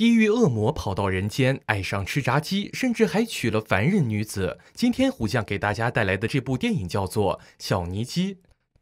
地狱恶魔跑到人间，爱上吃炸鸡，甚至还娶了凡人女子。今天虎将给大家带来的这部电影叫做《小尼基》。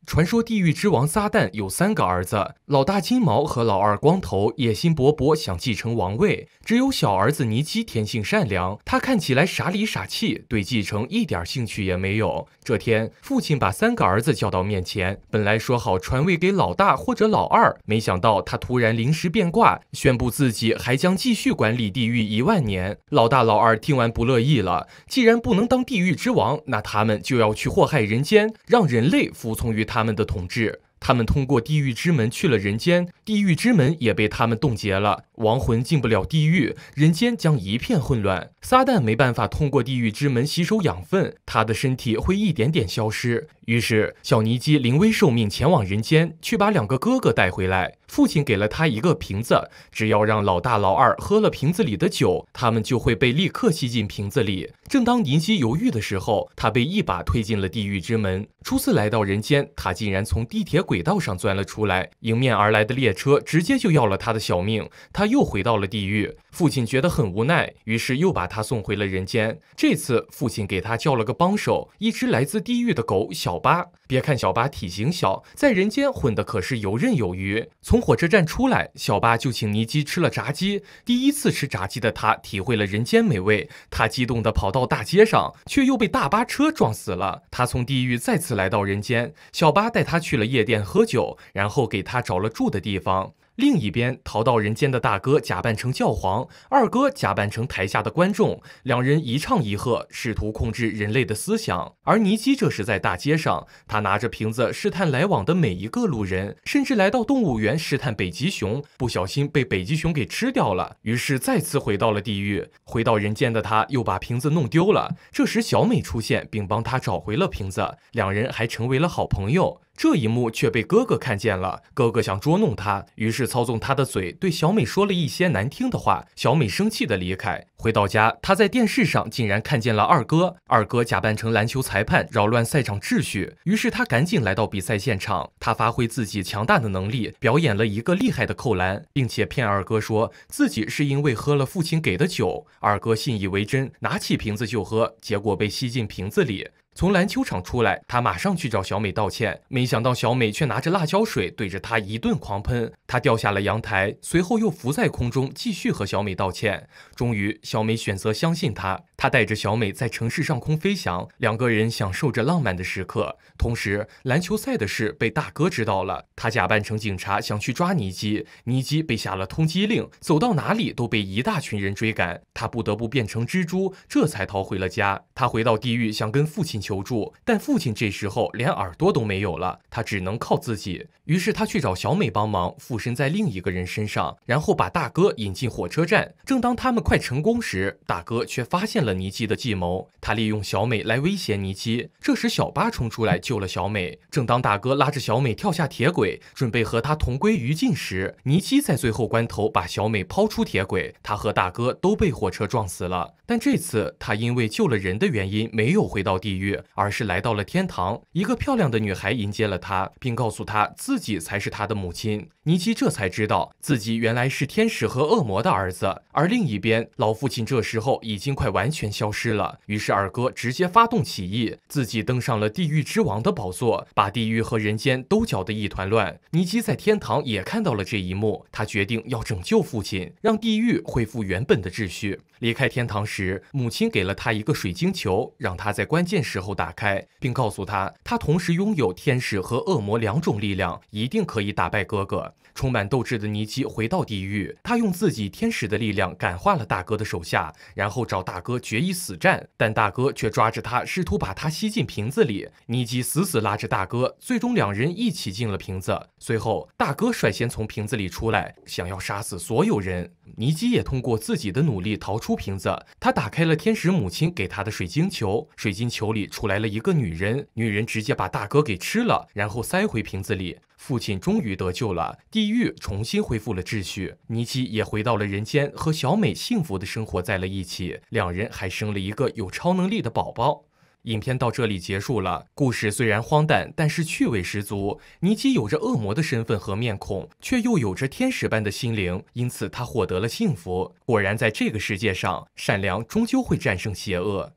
传说地狱之王撒旦有三个儿子，老大金毛和老二光头野心勃勃，想继承王位。只有小儿子尼基天性善良，他看起来傻里傻气，对继承一点兴趣也没有。这天，父亲把三个儿子叫到面前，本来说好传位给老大或者老二，没想到他突然临时变卦，宣布自己还将继续管理地狱一万年。老大老二听完不乐意了，既然不能当地狱之王，那他们就要去祸害人间，让人类服从于他。他们的统治，他们通过地狱之门去了人间，地狱之门也被他们冻结了，亡魂进不了地狱，人间将一片混乱。撒旦没办法通过地狱之门吸收养分，他的身体会一点点消失。于是，小尼基临危受命，前往人间去把两个哥哥带回来。父亲给了他一个瓶子，只要让老大老二喝了瓶子里的酒，他们就会被立刻吸进瓶子里。正当尼基犹豫的时候，他被一把推进了地狱之门。初次来到人间，他竟然从地铁轨道上钻了出来，迎面而来的列车直接就要了他的小命。他又回到了地狱。父亲觉得很无奈，于是又把他送回了人间。这次，父亲给他叫了个帮手，一只来自地狱的狗小巴。别看小巴体型小，在人间混的可是游刃有余。从火车站出来，小巴就请尼基吃了炸鸡。第一次吃炸鸡的他，体会了人间美味。他激动的跑到大街上，却又被大巴车撞死了。他从地狱再次来到人间，小巴带他去了夜店喝酒，然后给他找了住的地方。另一边逃到人间的大哥假扮成教皇，二哥假扮成台下的观众，两人一唱一和，试图控制人类的思想。而尼基这时在大街上，他拿着瓶子试探来往的每一个路人，甚至来到动物园试探北极熊，不小心被北极熊给吃掉了，于是再次回到了地狱。回到人间的他又把瓶子弄丢了，这时小美出现并帮他找回了瓶子，两人还成为了好朋友。这一幕却被哥哥看见了，哥哥想捉弄他，于是操纵他的嘴对小美说了一些难听的话。小美生气的离开，回到家，她在电视上竟然看见了二哥，二哥假扮成篮球裁判，扰乱赛场秩序。于是他赶紧来到比赛现场，他发挥自己强大的能力，表演了一个厉害的扣篮，并且骗二哥说自己是因为喝了父亲给的酒，二哥信以为真，拿起瓶子就喝，结果被吸进瓶子里。从篮球场出来，他马上去找小美道歉，没想到小美却拿着辣椒水对着他一顿狂喷。他掉下了阳台，随后又浮在空中，继续和小美道歉。终于，小美选择相信他。他带着小美在城市上空飞翔，两个人享受着浪漫的时刻。同时，篮球赛的事被大哥知道了，他假扮成警察想去抓尼基，尼基被下了通缉令，走到哪里都被一大群人追赶，他不得不变成蜘蛛，这才逃回了家。他回到地狱想跟父亲求助，但父亲这时候连耳朵都没有了，他只能靠自己。于是他去找小美帮忙，附身在另一个人身上，然后把大哥引进火车站。正当他们快成功时，大哥却发现了。尼基的计谋，他利用小美来威胁尼基。这时，小八冲出来救了小美。正当大哥拉着小美跳下铁轨，准备和他同归于尽时，尼基在最后关头把小美抛出铁轨。他和大哥都被火车撞死了。但这次，他因为救了人的原因，没有回到地狱，而是来到了天堂。一个漂亮的女孩迎接了他，并告诉他自己才是他的母亲。尼基这才知道自己原来是天使和恶魔的儿子。而另一边，老父亲这时候已经快完。全。全消失了。于是二哥直接发动起义，自己登上了地狱之王的宝座，把地狱和人间都搅得一团乱。尼基在天堂也看到了这一幕，他决定要拯救父亲，让地狱恢复原本的秩序。离开天堂时，母亲给了他一个水晶球，让他在关键时候打开，并告诉他，他同时拥有天使和恶魔两种力量，一定可以打败哥哥。充满斗志的尼基回到地狱，他用自己天使的力量感化了大哥的手下，然后找大哥。决一死战，但大哥却抓着他，试图把他吸进瓶子里。尼基死死拉着大哥，最终两人一起进了瓶子。随后，大哥率先从瓶子里出来，想要杀死所有人。尼基也通过自己的努力逃出瓶子。他打开了天使母亲给他的水晶球，水晶球里出来了一个女人，女人直接把大哥给吃了，然后塞回瓶子里。父亲终于得救了，地狱重新恢复了秩序。尼基也回到了人间，和小美幸福的生活在了一起，两人。还生了一个有超能力的宝宝。影片到这里结束了。故事虽然荒诞，但是趣味十足。尼基有着恶魔的身份和面孔，却又有着天使般的心灵，因此他获得了幸福。果然，在这个世界上，善良终究会战胜邪恶。